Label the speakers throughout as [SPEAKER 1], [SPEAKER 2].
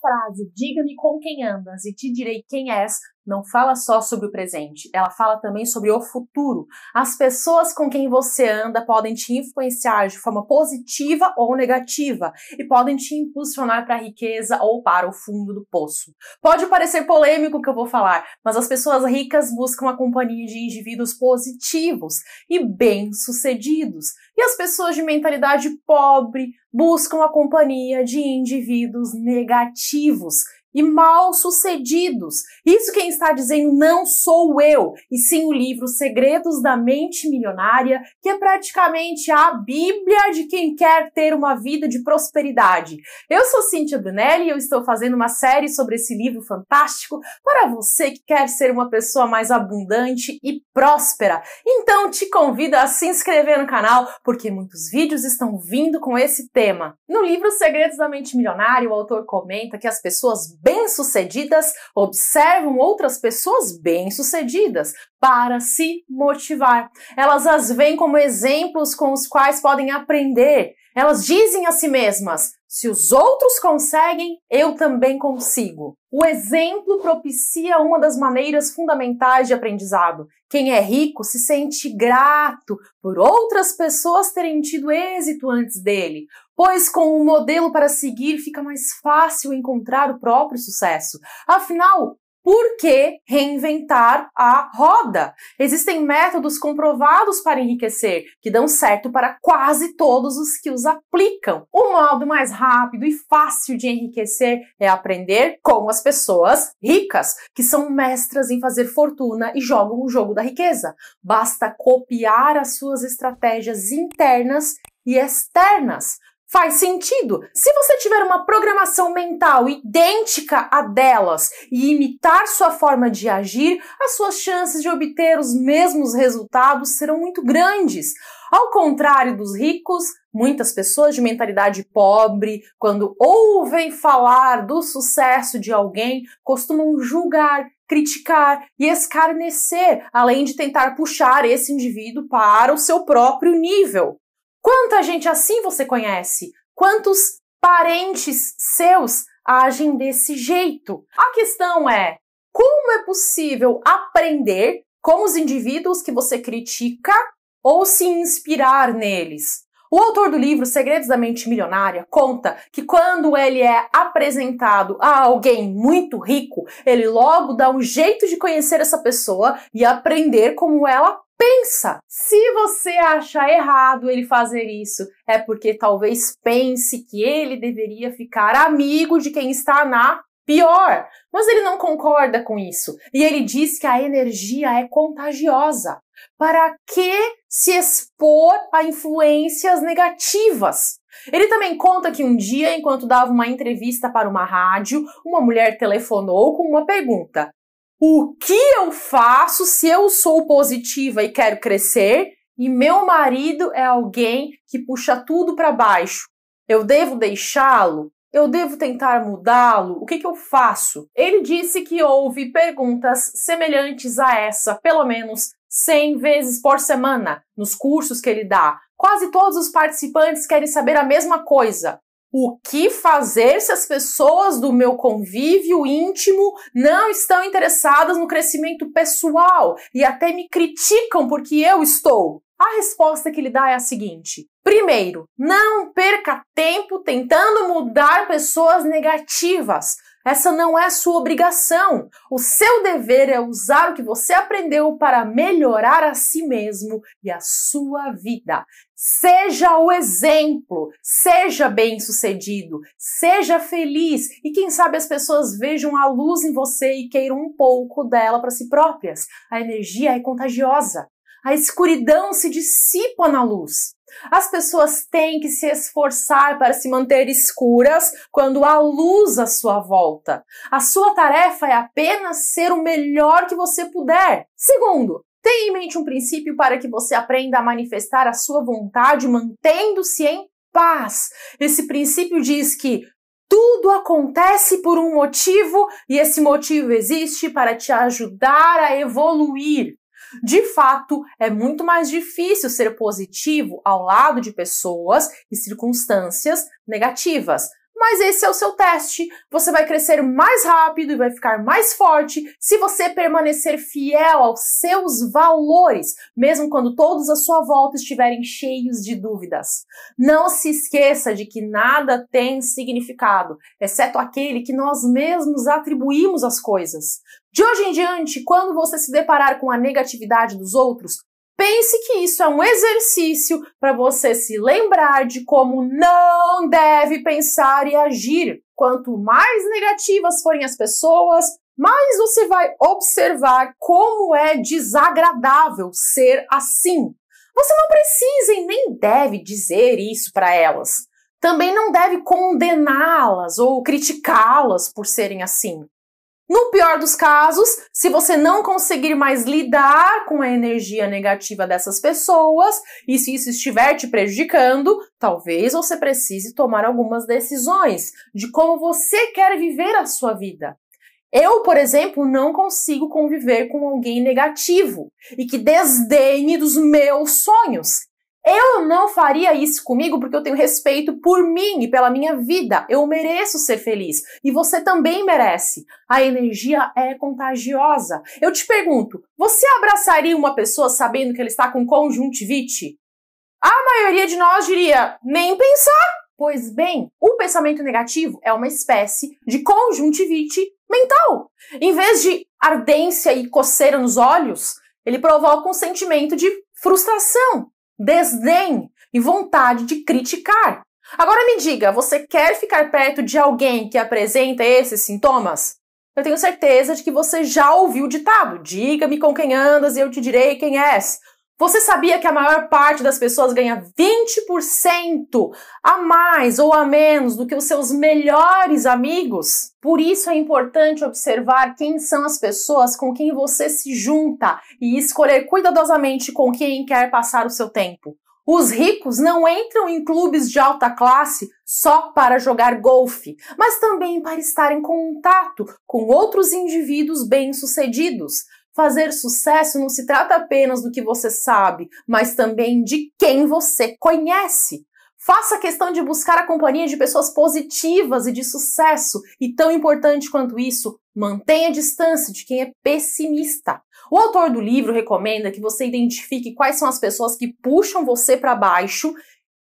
[SPEAKER 1] frase, diga-me com quem andas e te direi quem és, não fala só sobre o presente, ela fala também sobre o futuro. As pessoas com quem você anda podem te influenciar de forma positiva ou negativa e podem te impulsionar para a riqueza ou para o fundo do poço. Pode parecer polêmico o que eu vou falar, mas as pessoas ricas buscam a companhia de indivíduos positivos e bem-sucedidos, e as pessoas de mentalidade pobre buscam a companhia de indivíduos negativos e mal sucedidos. Isso quem está dizendo não sou eu, e sim o livro Segredos da Mente Milionária, que é praticamente a bíblia de quem quer ter uma vida de prosperidade. Eu sou Cíntia Brunelli e eu estou fazendo uma série sobre esse livro fantástico para você que quer ser uma pessoa mais abundante e próspera. Então te convido a se inscrever no canal, porque muitos vídeos estão vindo com esse tema. No livro Segredos da Mente Milionária, o autor comenta que as pessoas bem-sucedidas observam outras pessoas bem-sucedidas para se motivar. Elas as veem como exemplos com os quais podem aprender. Elas dizem a si mesmas: se os outros conseguem, eu também consigo. O exemplo propicia uma das maneiras fundamentais de aprendizado. Quem é rico se sente grato por outras pessoas terem tido êxito antes dele pois com um modelo para seguir fica mais fácil encontrar o próprio sucesso. Afinal, por que reinventar a roda? Existem métodos comprovados para enriquecer, que dão certo para quase todos os que os aplicam. O modo mais rápido e fácil de enriquecer é aprender com as pessoas ricas, que são mestras em fazer fortuna e jogam o jogo da riqueza. Basta copiar as suas estratégias internas e externas. Faz sentido. Se você tiver uma programação mental idêntica à delas e imitar sua forma de agir, as suas chances de obter os mesmos resultados serão muito grandes. Ao contrário dos ricos, muitas pessoas de mentalidade pobre, quando ouvem falar do sucesso de alguém, costumam julgar, criticar e escarnecer, além de tentar puxar esse indivíduo para o seu próprio nível. Quanta gente assim você conhece? Quantos parentes seus agem desse jeito? A questão é: como é possível aprender com os indivíduos que você critica ou se inspirar neles? O autor do livro Segredos da Mente Milionária conta que quando ele é apresentado a alguém muito rico, ele logo dá um jeito de conhecer essa pessoa e aprender como ela pensa. Se você acha errado ele fazer isso, é porque talvez pense que ele deveria ficar amigo de quem está na pior. Mas ele não concorda com isso e ele diz que a energia é contagiosa. Para que se expor a influências negativas? Ele também conta que um dia, enquanto dava uma entrevista para uma rádio, uma mulher telefonou com uma pergunta: O que eu faço se eu sou positiva e quero crescer e meu marido é alguém que puxa tudo para baixo? Eu devo deixá-lo? Eu devo tentar mudá-lo? O que, que, eu faço? Ele disse que houve perguntas semelhantes a essa, pelo menos 100 vezes por semana nos cursos que ele dá. Quase todos os participantes querem saber a mesma coisa. O que fazer se as pessoas do meu convívio íntimo não estão interessadas no crescimento pessoal e até me criticam porque eu estou? A resposta que ele dá é a seguinte: primeiro, não perca tempo tentando mudar pessoas negativas. Essa não é sua obrigação. O seu dever é usar o que você aprendeu para melhorar a si mesmo e a sua vida. Seja o exemplo, seja bem-sucedido, seja feliz e quem sabe as pessoas vejam a luz em você e queiram um pouco dela para si próprias. A energia é contagiosa. A escuridão se dissipa na luz. As pessoas têm que se esforçar para se manter escuras quando há luz à sua volta. A sua tarefa é apenas ser o melhor que você puder. Segundo, tenha em mente um princípio para que você aprenda a manifestar a sua vontade mantendo-se em paz. Esse princípio diz que tudo acontece por um motivo e esse motivo existe para te ajudar a evoluir. De fato, é muito mais difícil ser positivo ao lado de pessoas e circunstâncias negativas. Mas esse é o seu teste. Você vai crescer mais rápido e vai ficar mais forte se você permanecer fiel aos seus valores, mesmo quando todos à sua volta estiverem cheios de dúvidas. Não se esqueça de que nada tem significado, exceto aquele que nós mesmos atribuímos às coisas. De hoje em diante, quando você se deparar com a negatividade dos outros, pense que isso é um exercício para você se lembrar de como não deve pensar e agir. Quanto mais negativas forem as pessoas, mais você vai observar como é desagradável ser assim. Você não precisa e nem deve dizer isso para elas. Também não deve condená-las ou criticá-las por serem assim. No pior dos casos, se você não conseguir mais lidar com a energia negativa dessas pessoas e se isso estiver te prejudicando, talvez você precise tomar algumas decisões de como você quer viver a sua vida. Eu, por exemplo, não consigo conviver com alguém negativo e que desdenhe dos meus sonhos. Eu não faria isso comigo porque eu tenho respeito por mim e pela minha vida. Eu mereço ser feliz. E você também merece. A energia é contagiosa. Eu te pergunto, você abraçaria uma pessoa sabendo que ela está com conjuntivite? A maioria de nós diria, nem pensar. Pois bem, o pensamento negativo é uma espécie de conjuntivite mental. Em vez de ardência e coceira nos olhos, ele provoca um sentimento de frustração desdém e vontade de criticar. Agora me diga, você quer ficar perto de alguém que apresenta esses sintomas? Eu tenho certeza de que você já ouviu o ditado: diga-me com quem andas e eu te direi quem és. Você sabia que a maior parte das pessoas ganha 20% a mais ou a menos do que os seus melhores amigos? Por isso é importante observar quem são as pessoas com quem você se junta e escolher cuidadosamente com quem quer passar o seu tempo. Os ricos não entram em clubes de alta classe só para jogar golfe, mas também para estar em contato com outros indivíduos bem-sucedidos, Fazer sucesso não se trata apenas do que você sabe, mas também de quem você conhece. Faça questão de buscar a companhia de pessoas positivas e de sucesso, e tão importante quanto isso, mantenha a distância de quem é pessimista. O autor do livro recomenda que você identifique quais são as pessoas que puxam você para baixo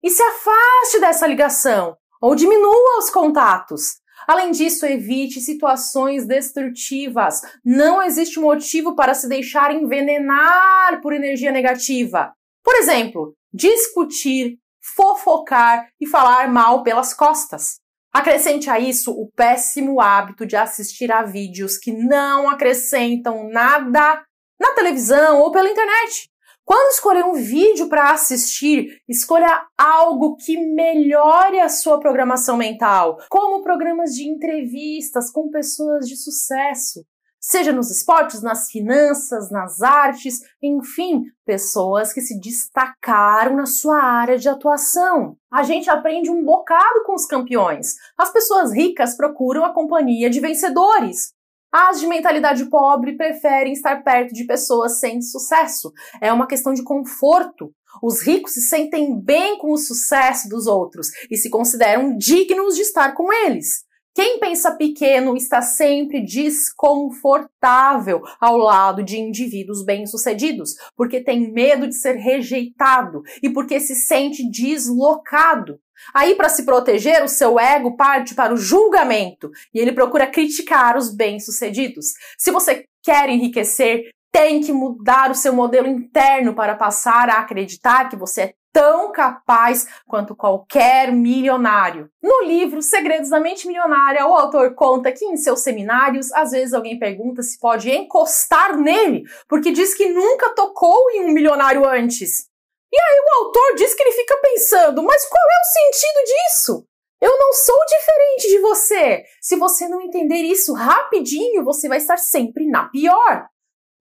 [SPEAKER 1] e se afaste dessa ligação ou diminua os contatos. Além disso, evite situações destrutivas. Não existe motivo para se deixar envenenar por energia negativa. Por exemplo, discutir, fofocar e falar mal pelas costas. Acrescente a isso o péssimo hábito de assistir a vídeos que não acrescentam nada na televisão ou pela internet. Quando escolher um vídeo para assistir, escolha algo que melhore a sua programação mental, como programas de entrevistas com pessoas de sucesso, seja nos esportes, nas finanças, nas artes, enfim, pessoas que se destacaram na sua área de atuação. A gente aprende um bocado com os campeões. As pessoas ricas procuram a companhia de vencedores. As de mentalidade pobre preferem estar perto de pessoas sem sucesso. É uma questão de conforto. Os ricos se sentem bem com o sucesso dos outros e se consideram dignos de estar com eles. Quem pensa pequeno está sempre desconfortável ao lado de indivíduos bem-sucedidos, porque tem medo de ser rejeitado e porque se sente deslocado. Aí, para se proteger, o seu ego parte para o julgamento e ele procura criticar os bem-sucedidos. Se você quer enriquecer, tem que mudar o seu modelo interno para passar a acreditar que você é tão capaz quanto qualquer milionário. No livro Segredos da Mente Milionária, o autor conta que em seus seminários, às vezes alguém pergunta se pode encostar nele, porque diz que nunca tocou em um milionário antes. E aí o autor diz que ele fica pensando, mas qual é o sentido disso? Eu não sou diferente de você. Se você não entender isso rapidinho, você vai estar sempre na pior.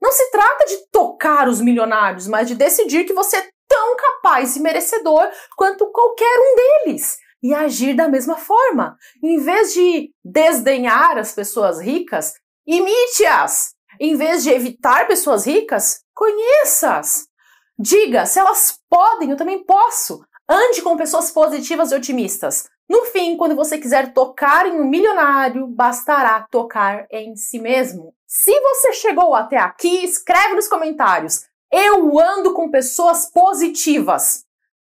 [SPEAKER 1] Não se trata de tocar os milionários, mas de decidir que você tão capaz e merecedor quanto qualquer um deles e agir da mesma forma. Em vez de desdenhar as pessoas ricas, imite-as. Em vez de evitar pessoas ricas, conheça-as. Diga se elas podem, eu também posso. Ande com pessoas positivas e otimistas. No fim, quando você quiser tocar em um milionário, bastará tocar em si mesmo. Se você chegou até aqui, escreve nos comentários. Eu ando com pessoas positivas.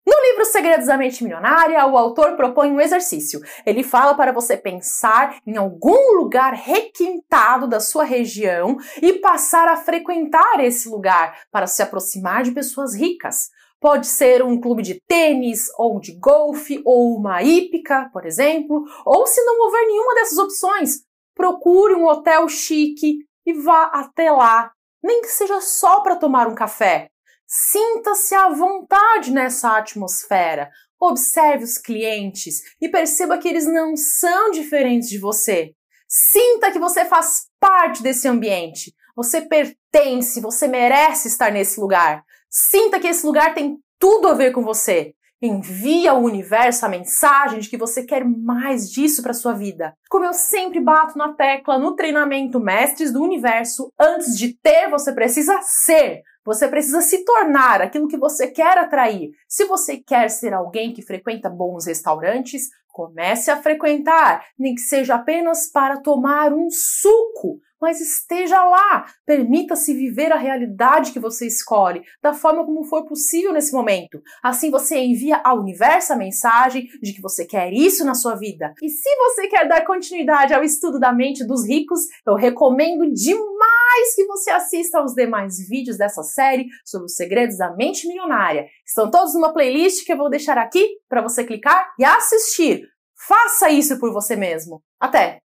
[SPEAKER 1] No livro Segredos da Mente Milionária, o autor propõe um exercício. Ele fala para você pensar em algum lugar requintado da sua região e passar a frequentar esse lugar para se aproximar de pessoas ricas. Pode ser um clube de tênis, ou de golfe, ou uma hípica, por exemplo. Ou se não houver nenhuma dessas opções, procure um hotel chique e vá até lá nem que seja só para tomar um café. Sinta-se à vontade nessa atmosfera. Observe os clientes e perceba que eles não são diferentes de você. Sinta que você faz parte desse ambiente. Você pertence, você merece estar nesse lugar. Sinta que esse lugar tem tudo a ver com você. Envia ao universo a mensagem de que você quer mais disso para sua vida. Como eu sempre bato na tecla no treinamento Mestres do Universo, antes de ter, você precisa ser. Você precisa se tornar aquilo que você quer atrair. Se você quer ser alguém que frequenta bons restaurantes, comece a frequentar, nem que seja apenas para tomar um suco mas esteja lá. Permita-se viver a realidade que você escolhe, da forma como for possível nesse momento. Assim você envia ao universo a mensagem de que você quer isso na sua vida. E se você quer dar continuidade ao estudo da mente dos ricos, eu recomendo demais que você assista aos demais vídeos dessa série sobre os segredos da mente milionária. Estão todos numa playlist que eu vou deixar aqui para você clicar e assistir. Faça isso por você mesmo. Até!